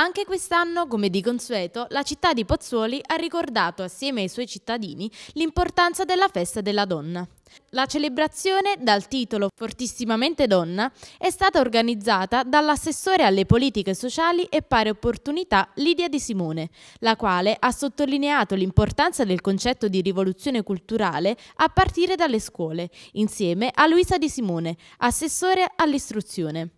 Anche quest'anno, come di consueto, la città di Pozzuoli ha ricordato assieme ai suoi cittadini l'importanza della festa della donna. La celebrazione, dal titolo Fortissimamente Donna, è stata organizzata dall'assessore alle politiche sociali e pari opportunità Lidia Di Simone, la quale ha sottolineato l'importanza del concetto di rivoluzione culturale a partire dalle scuole, insieme a Luisa Di Simone, assessore all'istruzione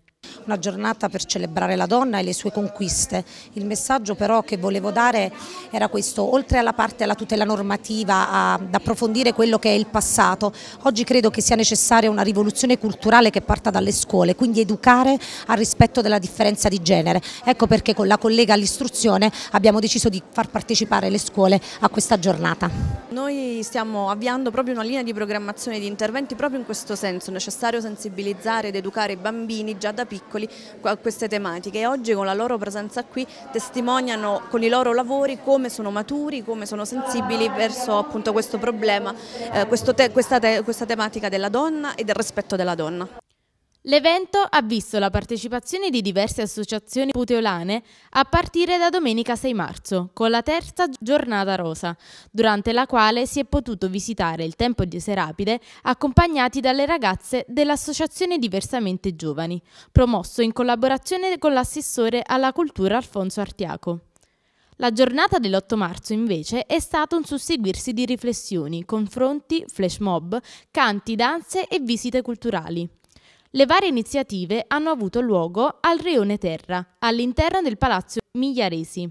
una giornata per celebrare la donna e le sue conquiste. Il messaggio però che volevo dare era questo, oltre alla parte della tutela normativa, ad approfondire quello che è il passato, oggi credo che sia necessaria una rivoluzione culturale che parta dalle scuole, quindi educare al rispetto della differenza di genere. Ecco perché con la collega all'istruzione abbiamo deciso di far partecipare le scuole a questa giornata. Noi stiamo avviando proprio una linea di programmazione di interventi proprio in questo senso, necessario sensibilizzare ed educare i bambini già da piccoli piccoli a queste tematiche e oggi con la loro presenza qui testimoniano con i loro lavori come sono maturi, come sono sensibili verso appunto questo problema, eh, te, questa, te, questa tematica della donna e del rispetto della donna. L'evento ha visto la partecipazione di diverse associazioni puteolane a partire da domenica 6 marzo, con la terza giornata rosa, durante la quale si è potuto visitare il Tempo di Serapide accompagnati dalle ragazze dell'Associazione Diversamente Giovani, promosso in collaborazione con l'assessore alla cultura Alfonso Artiaco. La giornata dell'8 marzo invece è stato un susseguirsi di riflessioni, confronti, flash mob, canti, danze e visite culturali. Le varie iniziative hanno avuto luogo al Rione Terra, all'interno del Palazzo Migliaresi,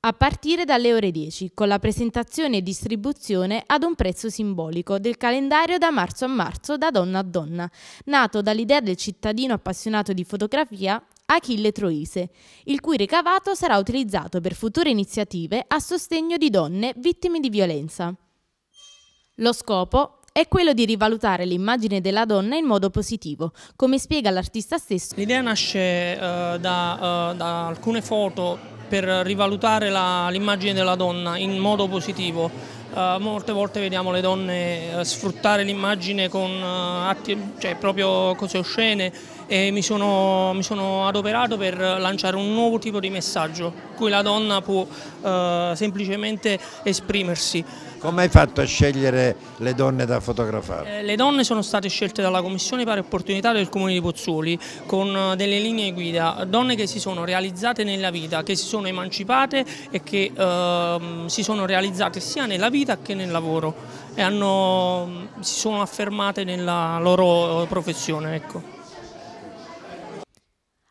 a partire dalle ore 10, con la presentazione e distribuzione ad un prezzo simbolico del calendario da marzo a marzo da donna a donna, nato dall'idea del cittadino appassionato di fotografia Achille Troise, il cui ricavato sarà utilizzato per future iniziative a sostegno di donne vittime di violenza. Lo scopo è quello di rivalutare l'immagine della donna in modo positivo, come spiega l'artista stesso. L'idea nasce uh, da, uh, da alcune foto per rivalutare l'immagine della donna in modo positivo Uh, molte volte vediamo le donne uh, sfruttare l'immagine con uh, atti, cioè proprio cose oscene e mi sono, mi sono, adoperato per lanciare un nuovo tipo di messaggio cui la donna può semplicemente esprimersi. Come hai fatto a scegliere le donne da fotografare? Eh, le donne sono state scelte dalla Commissione Pari Opportunità del Comune di Pozzuoli con delle linee guida, donne che si sono realizzate nella vita, che si sono emancipate e che ehm, si sono realizzate sia nella vita vita che nel lavoro e hanno, si sono affermate nella loro professione. Ecco.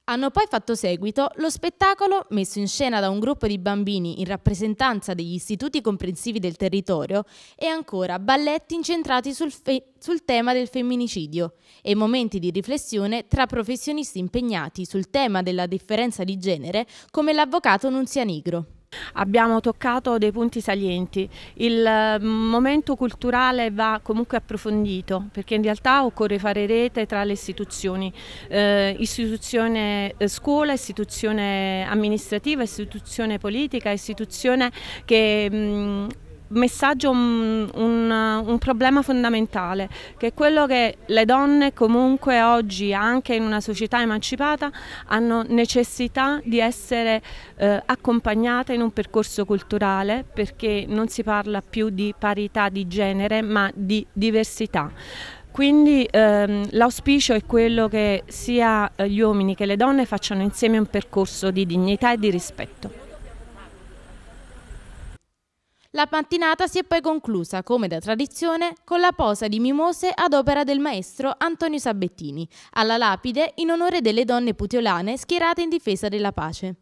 Hanno poi fatto seguito lo spettacolo messo in scena da un gruppo di bambini in rappresentanza degli istituti comprensivi del territorio e ancora balletti incentrati sul, sul, tema del femminicidio e momenti di riflessione tra professionisti impegnati sul tema della differenza di genere come l'avvocato Nunzia Nigro. Abbiamo toccato dei punti salienti. Il ehm, momento culturale va comunque approfondito perché in realtà occorre fare rete tra le istituzioni, eh, istituzione eh, scuola, istituzione amministrativa, istituzione politica, istituzione che mh, messaggio un, un, un, problema fondamentale, che è quello che le donne comunque oggi, anche in una società emancipata, hanno necessità di essere eh, accompagnate in un percorso culturale perché non si parla più di parità di genere ma di diversità. Quindi ehm, l'auspicio è quello che sia eh, gli uomini che le donne facciano insieme un percorso di dignità e di rispetto. La mattinata si è poi conclusa, come da tradizione, con la posa di mimose ad opera del maestro Antonio Sabettini, alla lapide in onore delle donne putiolane schierate in difesa della pace.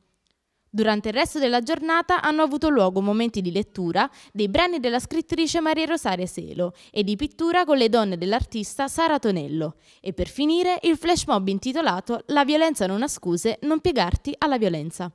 Durante il resto della giornata hanno avuto luogo momenti di lettura dei brani della scrittrice Maria Rosaria Selo e di pittura con le donne dell'artista Sara Tonello e per finire il flash mob intitolato La violenza non ha scuse, non piegarti alla violenza.